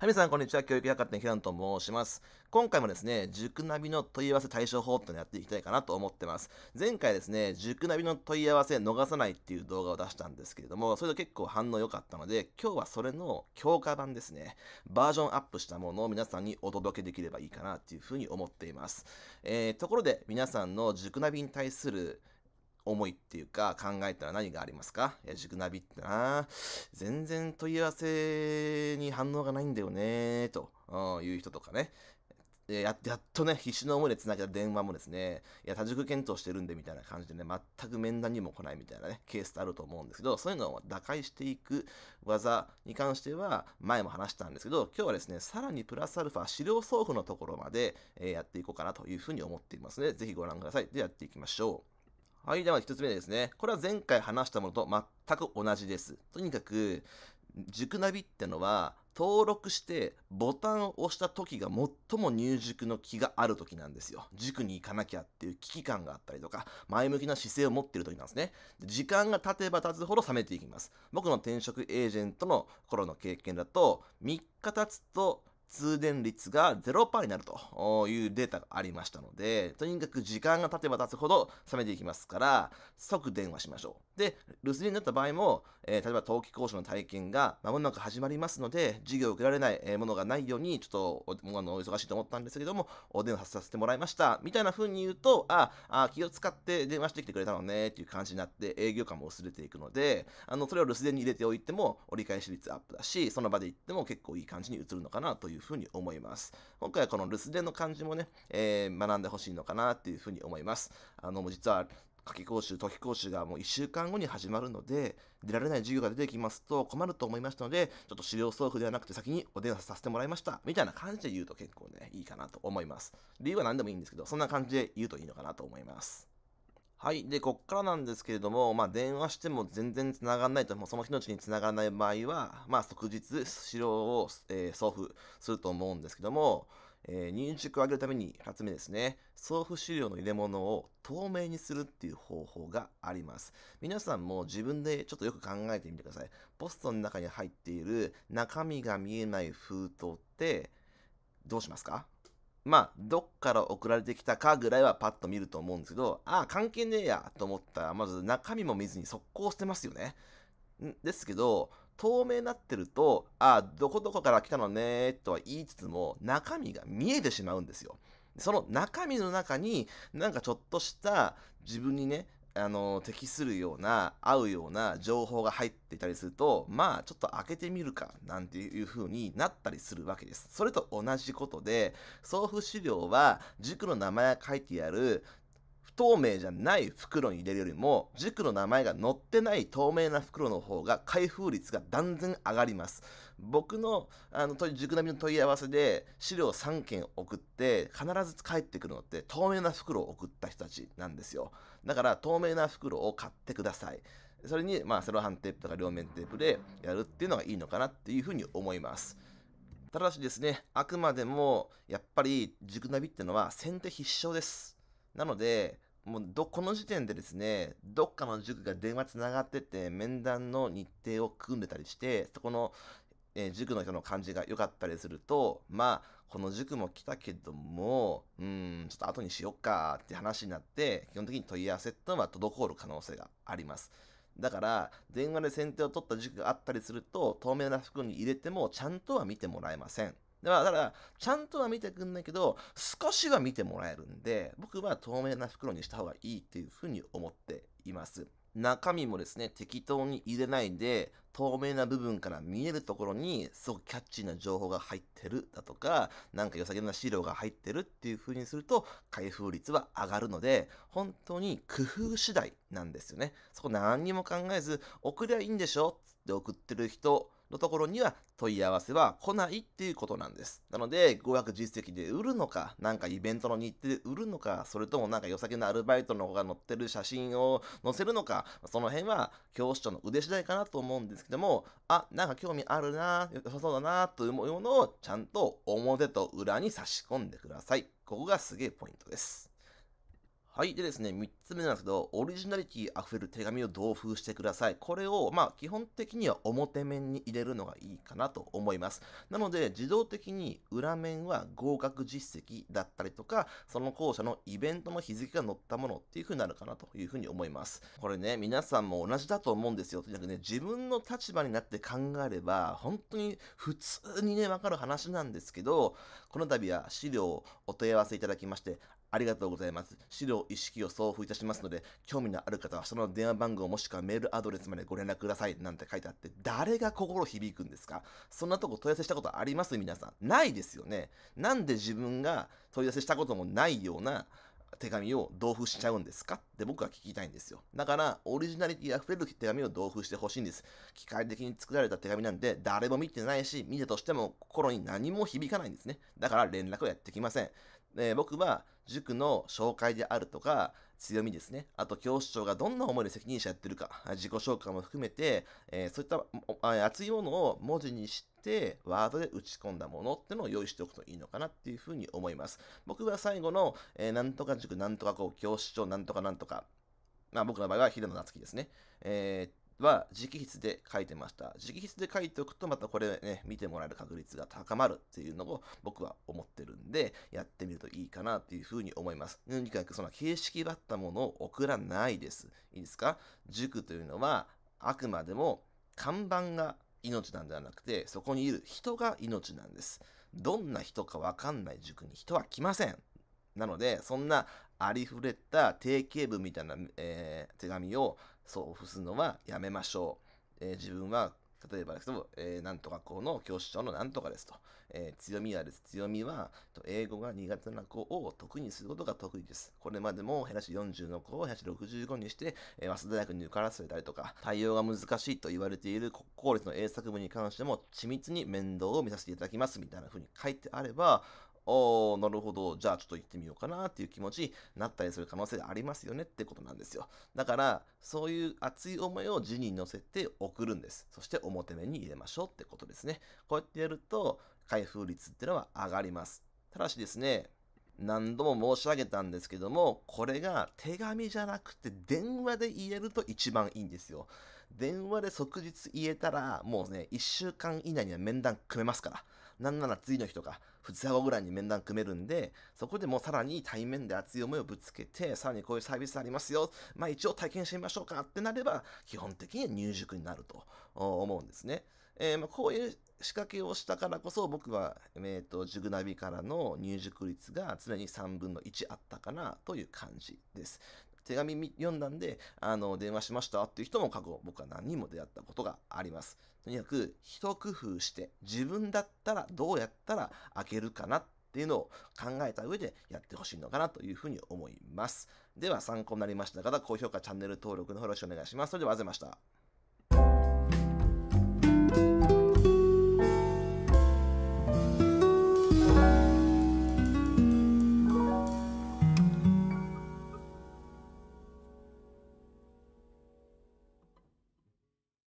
はい、皆さん、こんにちは。教育百科店、平野と申します。今回もですね、塾ナビの問い合わせ対処法ってのやっていきたいかなと思ってます。前回ですね、塾ナビの問い合わせ逃さないっていう動画を出したんですけれども、それと結構反応良かったので、今日はそれの強化版ですね、バージョンアップしたものを皆さんにお届けできればいいかなっていうふうに思っています。えー、ところで、皆さんの塾ナビに対する思いっていうか考えたら何がありますかいや、軸ナビってな、全然問い合わせに反応がないんだよね、という人とかね。ややっとね、必死の思いで繋げた電話もですね、いや、多軸検討してるんでみたいな感じでね、全く面談にも来ないみたいなね、ケースってあると思うんですけど、そういうのを打開していく技に関しては、前も話したんですけど、今日はですね、さらにプラスアルファ資料送付のところまで、えー、やっていこうかなというふうに思っていますので、ぜひご覧ください。で、やっていきましょう。はい、では一つ目ですね。これは前回話したものと全く同じです。とにかく、塾ナビってのは、登録してボタンを押した時が最も入塾の気がある時なんですよ。塾に行かなきゃっていう危機感があったりとか、前向きな姿勢を持ってる時なんですね。時間が経てば経つほど冷めていきます。僕の転職エージェントの頃の経験だと、3日経つと通電率が0%になるというデータがありましたので、とにかく時間が経てば経つほど冷めていきますから、即電話しましょう。で、留守電になった場合も、えー、例えば冬季講習の体験が間もなく始まりますので、授業を受けられないものがないように、ちょっとおあ忙しいと思ったんですけども、お電話させてもらいました。みたいな風に言うと、ああ、気を使って電話してきてくれたのね、っていう感じになって営業感も薄れていくので、あの、それを留守電に入れておいても、折り返し率アップだし、その場で行っても結構いい感じに移るのかなといういうふうに思います。今回はこの留守電の漢字もね、えー、学んでほしいのかなっていうふうに思います。あの、もう実は、夏季講習、冬季講習がもう1週間後に始まるので、出られない授業が出てきますと困ると思いましたので、ちょっと資料送付ではなくて先にお電話させてもらいました。みたいな感じで言うと結構ね、いいかなと思います。理由は何でもいいんですけど、そんな感じで言うといいのかなと思います。はい。で、こっからなんですけれども、まあ、電話しても全然繋がらないと、もうその日のうちに繋がらない場合は、まあ、即日、資料を、えー、送付すると思うんですけども、えー、入塾を上げるために2つ目ですね、送付資料の入れ物を透明にするっていう方法があります。皆さんも自分でちょっとよく考えてみてください。ポストの中に入っている中身が見えない封筒って、どうしますかまあ、どっから送られてきたかぐらいはパッと見ると思うんですけど、ああ、関係ねえやと思ったら、まず中身も見ずに速攻捨てますよね。んですけど、透明になってると、ああ、どこどこから来たのねとは言いつつも、中身が見えてしまうんですよ。その中身の中に、なんかちょっとした自分にね、あの、適するような、合うような情報が入っていたりすると、まあ、ちょっと開けてみるか、なんていう風になったりするわけです。それと同じことで、送付資料は、塾の名前が書いてある、不透明じゃない袋に入れるよりも、塾の名前が載ってない透明な袋の方が開封率が断然上がります。僕の、あの、塾並みの問い合わせで資料3件送って、必ず返ってくるのって透明な袋を送った人たちなんですよ。だから透明な袋を買ってください。それに、まあ、セロハンテープとか両面テープでやるっていうのがいいのかなっていうふうに思います。ただしですね、あくまでも、やっぱり、塾ナビってのは先手必勝です。なので、もうど、この時点でですね、どっかの塾が電話つながってて、面談の日程を組んでたりして、そこの、えー、塾の人の感じが良かったりすると、まあ、この塾も来たけども、うん、ちょっと後にしよっかって話になって、基本的に問い合わせってのは滞る可能性があります。だから、電話で先手を取った塾があったりすると、透明な服に入れてもちゃんとは見てもらえません。では、だから、ちゃんとは見てくんないけど、少しは見てもらえるんで、僕は透明な袋にした方がいいっていうふうに思っています。中身もですね、適当に入れないで、透明な部分から見えるところに、すごくキャッチーな情報が入ってるだとか、なんか良さげな資料が入ってるっていう風にすると、開封率は上がるので、本当に工夫次第なんですよね。そこ何にも考えず、送りゃいいんでしょって送ってる人、のところには問い合わせは来ないっていうことなんです。なので、語学実績で売るのか、なんかイベントの日程で売るのか、それともなんか良さげなアルバイトの方が載ってる写真を載せるのか、その辺は教師長の腕次第かなと思うんですけども、あ、なんか興味あるな、良さそうだな、というものをちゃんと表と裏に差し込んでください。ここがすげえポイントです。はい。でですね、3つ目なんですけど、オリジナリティあれる手紙を同封してください。これを、まあ、基本的には表面に入れるのがいいかなと思います。なので、自動的に裏面は合格実績だったりとか、その校舎のイベントの日付が載ったものっていう風になるかなという風に思います。これね、皆さんも同じだと思うんですよ。とにかくね、自分の立場になって考えれば、本当に普通にね、わかる話なんですけど、この度は資料をお問い合わせいただきまして、ありがとうございます。資料意識を送付いたししますので、興味のある方はその電話番号もしくはメールアドレスまでご連絡くださいなんて書いてあって、誰が心響くんですかそんなとこ問い合わせしたことあります皆さん。ないですよね。なんで自分が問い合わせしたこともないような、手紙を同封しちゃうんですかって僕は聞きたいんですよ。だから、オリジナリティ溢れる手紙を同封してほしいんです。機械的に作られた手紙なんで、誰も見てないし、見たとしても心に何も響かないんですね。だから連絡はやってきません。えー、僕は塾の紹介であるとか、強みですね。あと、教師長がどんな思いで責任者やってるか、自己紹介も含めて、えー、そういった熱いものを文字にして、ワードで打ち込んだものってのを用意しておくといいのかなっていうふうに思います。僕は最後の、えー、なんとか塾、なんとかこう、教師長、なんとかなんとか、まあ僕の場合は平野夏樹ですね。えー、は直筆で書いてました。直筆で書いておくと、またこれね、見てもらえる確率が高まるっていうのを僕は思ってるんで、やってみるといいかなっていうふうに思います。とにかくその形式ばったものを送らないです。いいですか塾というのは、あくまでも看板が命なんではなくて、そこにいる人が命なんです。どんな人かわかんない塾に人は来ません。なので、そんなありふれた定型文みたいな、えー、手紙を送付すのはやめましょう。えー、自分は、例えばですけど、えー、なんとか校の教師長のなんとかですと。えー、強みはです。強みは、英語が苦手な子を得意にすることが得意です。これまでも、減らし40の子を減らし65にして、えー、早稲田大学に受からせたりとか、対応が難しいと言われている国公立の英作部に関しても、緻密に面倒を見させていただきます、みたいな風に書いてあれば、おー、なるほど、じゃあちょっと行ってみようかなっていう気持ちになったりする可能性ありますよねってことなんですよ。だから、そういう熱い思いを字に乗せて送るんです。そして表面に入れましょうってことですね。こうやってやると、開封率っていうのは上がります。ただしですね、何度も申し上げたんですけども、これが手紙じゃなくて電話で言えると一番いいんですよ。電話で即日言えたら、もうね、1週間以内には面談組めますから。なんなら次の日とか、2日後ぐらいに面談組めるんで、そこでもうさらに対面で熱い思いをぶつけて、さらにこういうサービスありますよ。まあ一応体験してみましょうかってなれば、基本的には入塾になると思うんですね。えー、まあこういう仕掛けをしたからこそ僕は、えっ、ー、と、グナビからの入塾率が常に3分の1あったかなという感じです。手紙読んだんで、あの、電話しましたっていう人も過去僕は何人も出会ったことがあります。とにかく、一工夫して、自分だったらどうやったら開けるかなっていうのを考えた上でやってほしいのかなというふうに思います。では参考になりました方、高評価、チャンネル登録の方よろしくお願いします。それではあざました。